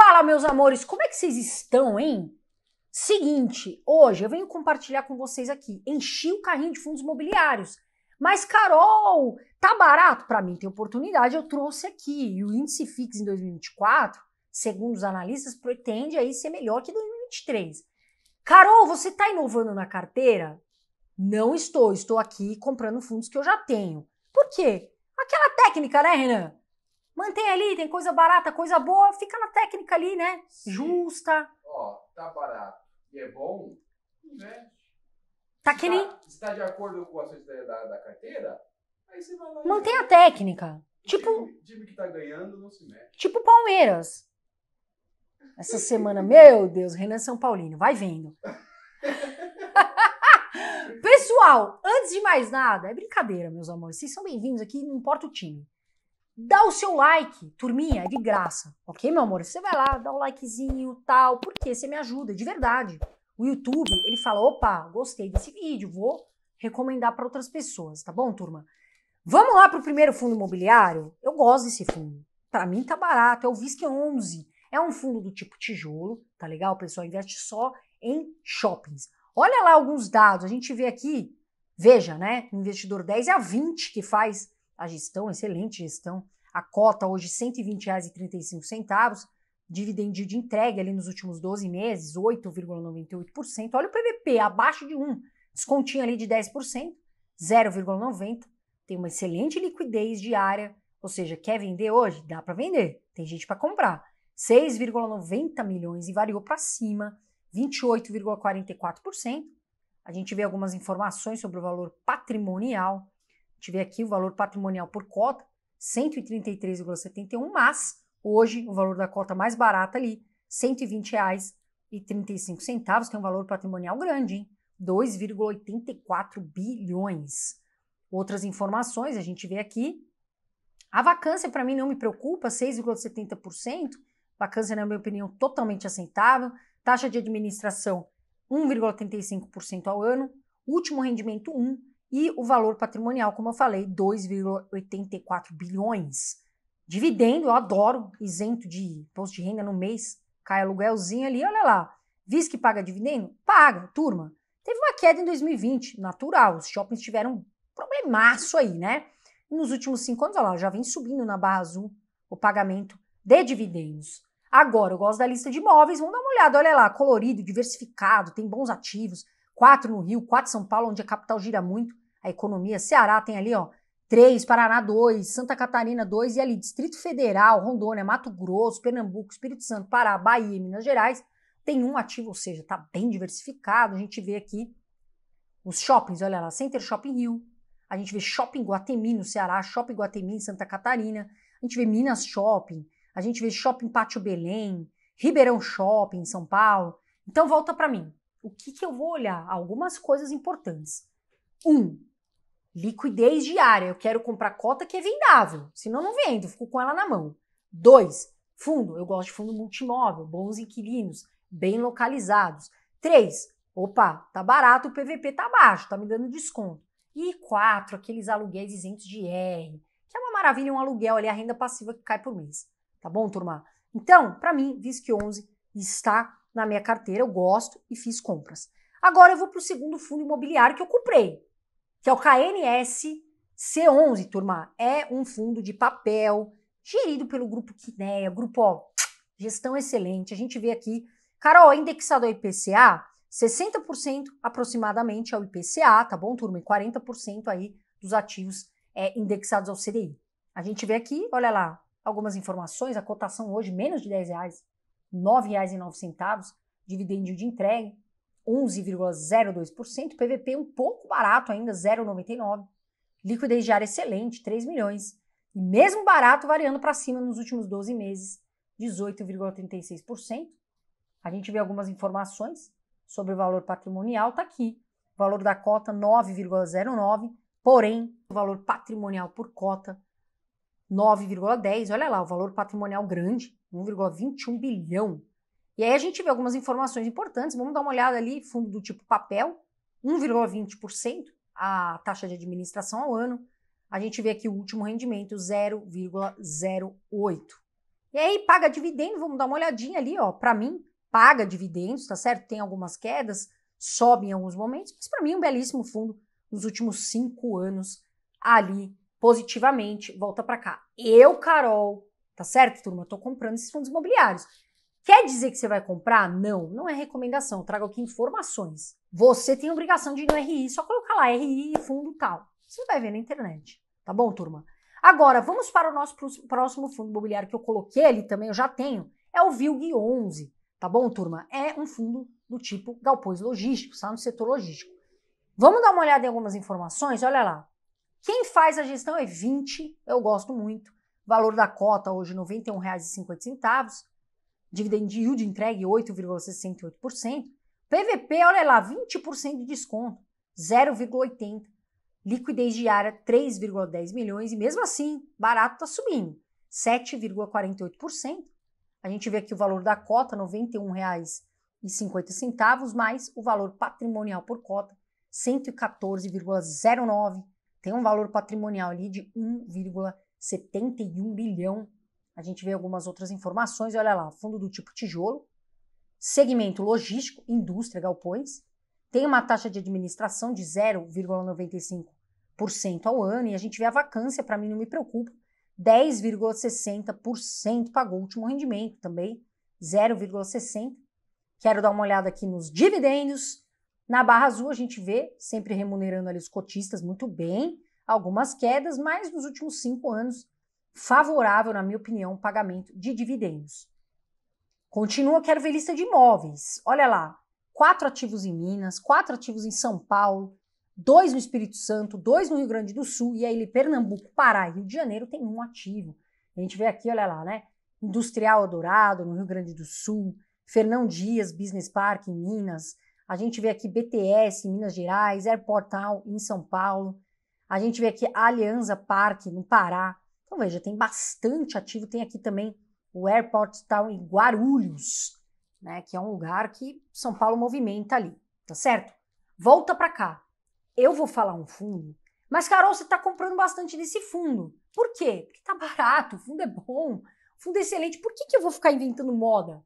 Fala, meus amores, como é que vocês estão, hein? Seguinte, hoje eu venho compartilhar com vocês aqui. Enchi o carrinho de fundos imobiliários. Mas, Carol, tá barato? Para mim tem oportunidade, eu trouxe aqui. E o índice fixo em 2024, segundo os analistas, pretende aí ser melhor que 2023. Carol, você está inovando na carteira? Não estou, estou aqui comprando fundos que eu já tenho. Por quê? Aquela técnica, né, Renan? Mantém ali, tem coisa barata, coisa boa, fica na técnica ali, né? Sim. Justa. Ó, tá barato e é bom, né? Tá se que nem. Tá, se tá de acordo com a sua ideia da, da carteira, aí você vai lá. Mantém e... a técnica. Tipo. O time, time que tá ganhando não se mete. Tipo Palmeiras. Essa semana, meu Deus, Renan São Paulino, vai vendo. Pessoal, antes de mais nada, é brincadeira, meus amores. Vocês são bem-vindos aqui, não importa o time dá o seu like, turminha, é de graça, ok, meu amor? Você vai lá, dá um likezinho, tal, porque você me ajuda, de verdade. O YouTube, ele fala, opa, gostei desse vídeo, vou recomendar para outras pessoas, tá bom, turma? Vamos lá para o primeiro fundo imobiliário? Eu gosto desse fundo. Para mim tá barato, é o VISC 11. É um fundo do tipo tijolo, tá legal? O pessoal investe só em shoppings. Olha lá alguns dados, a gente vê aqui, veja, né? Investidor 10 é a 20 que faz a gestão, excelente gestão. A cota hoje R$ 120,35, dividendo de entrega ali nos últimos 12 meses, 8,98%. Olha o PVP, abaixo de 1, descontinho ali de 10%, 0,90%. Tem uma excelente liquidez diária, ou seja, quer vender hoje? Dá para vender, tem gente para comprar. 6,90 milhões e variou para cima, 28,44%. A gente vê algumas informações sobre o valor patrimonial, tiver aqui o valor patrimonial por cota, 133,71, mas hoje o valor da cota mais barata ali, R$ 120,35, que é um valor patrimonial grande, hein? 2,84 bilhões. Outras informações a gente vê aqui. A vacância para mim não me preocupa, 6,70%. Vacância, na minha opinião, totalmente aceitável. Taxa de administração 1,35% ao ano. Último rendimento 1, e o valor patrimonial, como eu falei, 2,84 bilhões. Dividendo, eu adoro, isento de imposto de renda no mês, cai aluguelzinho ali, olha lá. Viz que paga dividendo? Paga, turma. Teve uma queda em 2020, natural, os shoppings tiveram um problemaço aí, né? nos últimos cinco anos, olha lá, já vem subindo na barra azul o pagamento de dividendos. Agora, eu gosto da lista de imóveis, vamos dar uma olhada, olha lá, colorido, diversificado, tem bons ativos, quatro no Rio, quatro em São Paulo, onde a capital gira muito, a economia. Ceará tem ali, ó, 3, Paraná 2, Santa Catarina 2 e ali Distrito Federal, Rondônia, Mato Grosso, Pernambuco, Espírito Santo, Pará, Bahia e Minas Gerais tem um ativo, ou seja, está bem diversificado. A gente vê aqui os shoppings, olha lá, Center Shopping Rio, a gente vê Shopping Guatemi no Ceará, Shopping Guatemi em Santa Catarina, a gente vê Minas Shopping, a gente vê Shopping Pátio Belém, Ribeirão Shopping em São Paulo. Então volta para mim. O que, que eu vou olhar? Algumas coisas importantes. Um, liquidez diária. Eu quero comprar cota que é vendável, senão não vendo, fico com ela na mão. Dois, fundo. Eu gosto de fundo multimóvel, bons inquilinos, bem localizados. Três, opa, tá barato, o PVP tá baixo, tá me dando desconto. E quatro, aqueles aluguéis isentos de R, que é uma maravilha um aluguel ali, a renda passiva que cai por mês. Tá bom, turma? Então, para mim, VISC 11 está na minha carteira, eu gosto e fiz compras. Agora eu vou para o segundo fundo imobiliário que eu comprei que é o KNS C11, turma. É um fundo de papel gerido pelo grupo Quineia, grupo ó, gestão excelente. A gente vê aqui, Carol, é indexado ao IPCA, 60% aproximadamente ao IPCA, tá bom, turma? E 40% aí dos ativos é, indexados ao CDI. A gente vê aqui, olha lá, algumas informações, a cotação hoje menos de 10 reais, R$ 9,09, dividendo de entrega, 11,02%, PVP um pouco barato ainda, 0,99%, liquidez diária excelente, 3 milhões, e mesmo barato variando para cima nos últimos 12 meses, 18,36%. A gente vê algumas informações sobre o valor patrimonial, está aqui, o valor da cota 9,09, porém, o valor patrimonial por cota 9,10, olha lá, o valor patrimonial grande, 1,21 bilhão, e aí a gente vê algumas informações importantes, vamos dar uma olhada ali, fundo do tipo papel, 1,20% a taxa de administração ao ano. A gente vê aqui o último rendimento, 0,08. E aí paga dividendo, vamos dar uma olhadinha ali, ó, para mim paga dividendos, tá certo? Tem algumas quedas, sobe em alguns momentos, mas para mim é um belíssimo fundo nos últimos cinco anos ali positivamente, volta para cá. Eu, Carol, tá certo, turma? Tô comprando esses fundos imobiliários. Quer dizer que você vai comprar? Não, não é recomendação. Eu trago aqui informações. Você tem obrigação de ir no RI, só colocar lá RI, fundo tal. Você vai ver na internet. Tá bom, turma? Agora, vamos para o nosso próximo fundo imobiliário que eu coloquei ali também, eu já tenho. É o VILG 11. Tá bom, turma? É um fundo do tipo galpões logísticos, tá? No setor logístico. Vamos dar uma olhada em algumas informações? Olha lá. Quem faz a gestão é 20, eu gosto muito. Valor da cota hoje R$ 91,50 dividend yield entregue 8,68%, PVP, olha lá, 20% de desconto, 0,80%, liquidez diária 3,10 milhões e mesmo assim, barato está subindo, 7,48%. A gente vê aqui o valor da cota, R$ 91,50, mais o valor patrimonial por cota, 114,09. Tem um valor patrimonial ali de 1,71 bilhão a gente vê algumas outras informações, olha lá, fundo do tipo tijolo, segmento logístico, indústria, galpões, tem uma taxa de administração de 0,95% ao ano, e a gente vê a vacância, para mim não me preocupa, 10,60% pagou o último rendimento também, 0,60%. Quero dar uma olhada aqui nos dividendos. Na barra azul a gente vê, sempre remunerando ali os cotistas muito bem, algumas quedas, mas nos últimos cinco anos favorável, na minha opinião, o pagamento de dividendos. Continua, quero ver lista de imóveis. Olha lá, quatro ativos em Minas, quatro ativos em São Paulo, dois no Espírito Santo, dois no Rio Grande do Sul, e aí Pernambuco, Pará e Rio de Janeiro tem um ativo. A gente vê aqui, olha lá, né? Industrial Dourado no Rio Grande do Sul, Fernão Dias Business Park, em Minas. A gente vê aqui BTS, em Minas Gerais, Airportal, em São Paulo. A gente vê aqui Alianza Parque, no Pará. Então veja, tem bastante ativo, tem aqui também o Airport Town em Guarulhos, né, que é um lugar que São Paulo movimenta ali, tá certo? Volta para cá. Eu vou falar um fundo, mas Carol, você está comprando bastante desse fundo. Por quê? Porque tá barato, o fundo é bom, o fundo é excelente. Por que, que eu vou ficar inventando moda?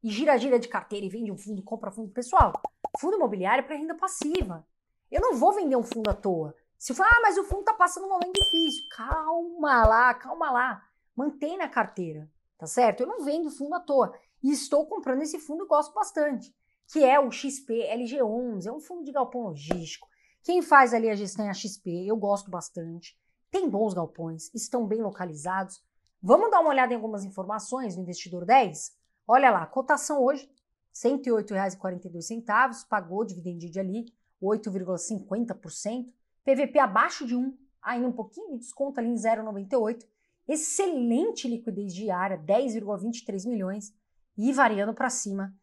E gira gira de carteira e vende um fundo, compra fundo pessoal. Fundo imobiliário é para renda passiva. Eu não vou vender um fundo à toa. Se for, ah, mas o fundo está passando um momento difícil. Calma lá, calma lá. Mantém na carteira, tá certo? Eu não vendo fundo à toa. E estou comprando esse fundo e gosto bastante, que é o XP LG11. É um fundo de galpão logístico. Quem faz ali a gestão é a XP, eu gosto bastante. Tem bons galpões, estão bem localizados. Vamos dar uma olhada em algumas informações do investidor 10? Olha lá, cotação hoje, R$ 108,42, pagou dividendo ali 8,50%. PVP abaixo de 1, ainda um pouquinho de desconto ali em 0,98. Excelente liquidez diária, 10,23 milhões e variando para cima,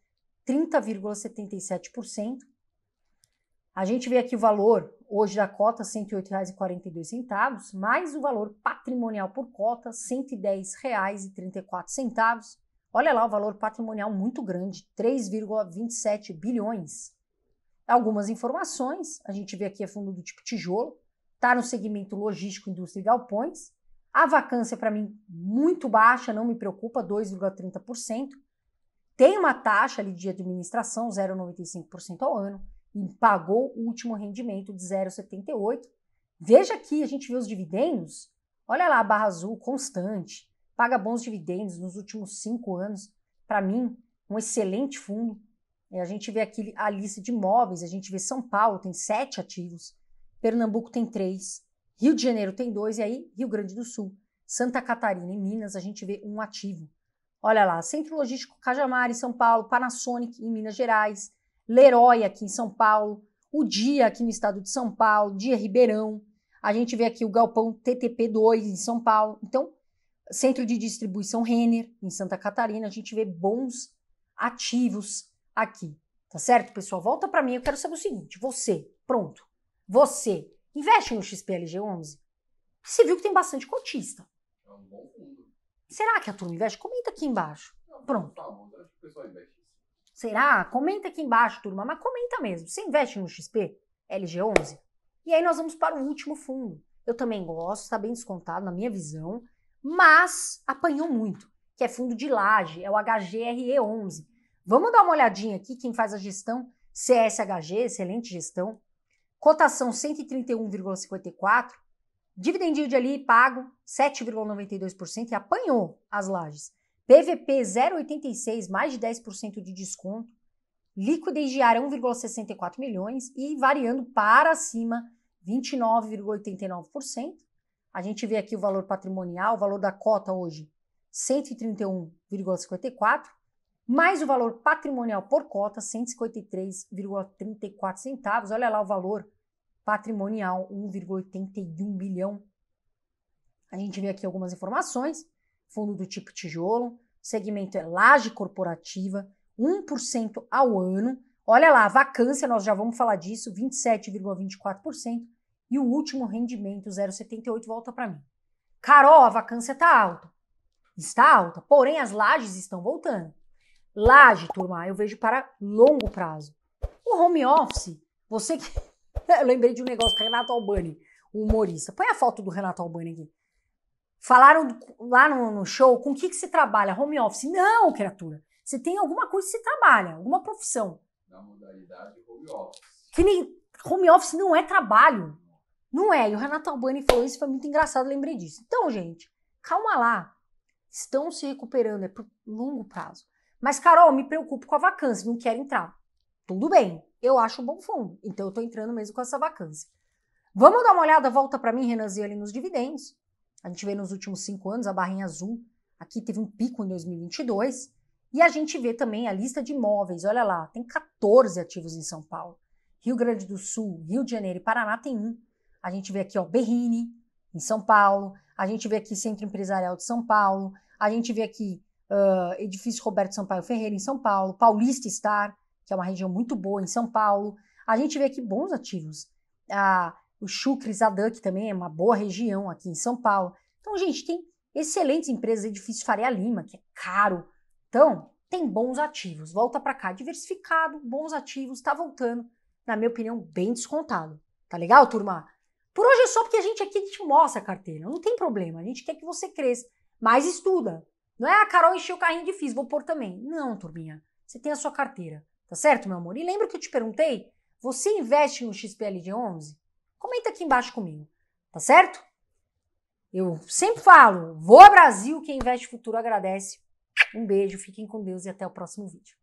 30,77%. A gente vê aqui o valor hoje da cota R$ 108,42, mais o valor patrimonial por cota R$ 110,34. Olha lá o valor patrimonial muito grande, 3,27 bilhões algumas informações. A gente vê aqui é fundo do tipo tijolo, está no segmento logístico, indústria e galpões. A vacância, para mim, muito baixa, não me preocupa, 2,30%. Tem uma taxa ali de administração, 0,95% ao ano, e pagou o último rendimento de 0,78%. Veja aqui, a gente vê os dividendos, olha lá a barra azul constante, paga bons dividendos nos últimos cinco anos. Para mim, um excelente fundo, é, a gente vê aqui a lista de imóveis, a gente vê São Paulo tem sete ativos, Pernambuco tem três, Rio de Janeiro tem dois, e aí Rio Grande do Sul, Santa Catarina e Minas, a gente vê um ativo. Olha lá, Centro Logístico Cajamar em São Paulo, Panasonic em Minas Gerais, Leroy aqui em São Paulo, o Dia aqui no estado de São Paulo, Dia Ribeirão, a gente vê aqui o Galpão TTP2 em São Paulo. Então, Centro de Distribuição Renner em Santa Catarina, a gente vê bons ativos aqui, tá certo, pessoal? Volta para mim, eu quero saber o seguinte, você, pronto, você investe no XPLG11? Você viu que tem bastante cotista. É um bom fundo. Será que a turma investe? Comenta aqui embaixo. Pronto. Será? Comenta aqui embaixo, turma, mas comenta mesmo. Você investe no XP LG11? E aí nós vamos para o último fundo. Eu também gosto, está bem descontado na minha visão, mas apanhou muito, que é fundo de laje, é o HGRE11. Vamos dar uma olhadinha aqui, quem faz a gestão CSHG, excelente gestão. Cotação 131,54. Dividend de ali pago 7,92% e apanhou as lajes. PVP 0,86, mais de 10% de desconto. Liquidez diária 1,64 milhões e variando para cima 29,89%. A gente vê aqui o valor patrimonial, o valor da cota hoje 131,54 mais o valor patrimonial por cota, 153,34 centavos. Olha lá o valor patrimonial, 1,81 bilhão. A gente vê aqui algumas informações: fundo do tipo tijolo, segmento é laje corporativa, 1% ao ano. Olha lá, a vacância, nós já vamos falar disso, 27,24%. E o último rendimento, 0,78, volta para mim. Carol, a vacância está alta. Está alta, porém as lajes estão voltando. Laje, turma, eu vejo para longo prazo. O home office, você que. eu lembrei de um negócio com Renato Albani, o humorista. Põe a foto do Renato Albani aqui. Falaram lá no, no show com o que, que você trabalha, home office. Não, criatura. Você tem alguma coisa que você trabalha, alguma profissão. Na modalidade home office. Que nem, home office não é trabalho. Não é. E o Renato Albani falou isso, foi muito engraçado, lembrei disso. Então, gente, calma lá. Estão se recuperando, é por longo prazo. Mas, Carol, me preocupo com a vacância, não quero entrar. Tudo bem, eu acho um bom fundo, então eu estou entrando mesmo com essa vacância. Vamos dar uma olhada, volta para mim, Renanzinho, ali nos dividendos. A gente vê nos últimos cinco anos a barrinha azul, aqui teve um pico em 2022. E a gente vê também a lista de imóveis, olha lá, tem 14 ativos em São Paulo. Rio Grande do Sul, Rio de Janeiro e Paraná tem um. A gente vê aqui, ó, Berrini, em São Paulo. A gente vê aqui Centro Empresarial de São Paulo. A gente vê aqui uh, edifício Roberto Sampaio Ferreira, em São Paulo, Paulista Star, que é uma região muito boa em São Paulo. A gente vê aqui bons ativos. Ah, o Chucre Zadan, que também é uma boa região aqui em São Paulo. Então, gente, tem excelentes empresas, edifício Faria Lima, que é caro. Então, tem bons ativos. Volta para cá, diversificado, bons ativos, está voltando, na minha opinião, bem descontado. Tá legal, turma? Por hoje é só porque a gente aqui a gente mostra a carteira, não tem problema. A gente quer que você cresça, mas estuda. Não é a ah, Carol encheu o carrinho de FIIs, vou pôr também. Não, turminha. Você tem a sua carteira, tá certo, meu amor? E lembra que eu te perguntei? Você investe no XPLG11? Comenta aqui embaixo comigo, tá certo? Eu sempre falo, Vou ao Brasil, quem investe futuro agradece. Um beijo, fiquem com Deus e até o próximo vídeo.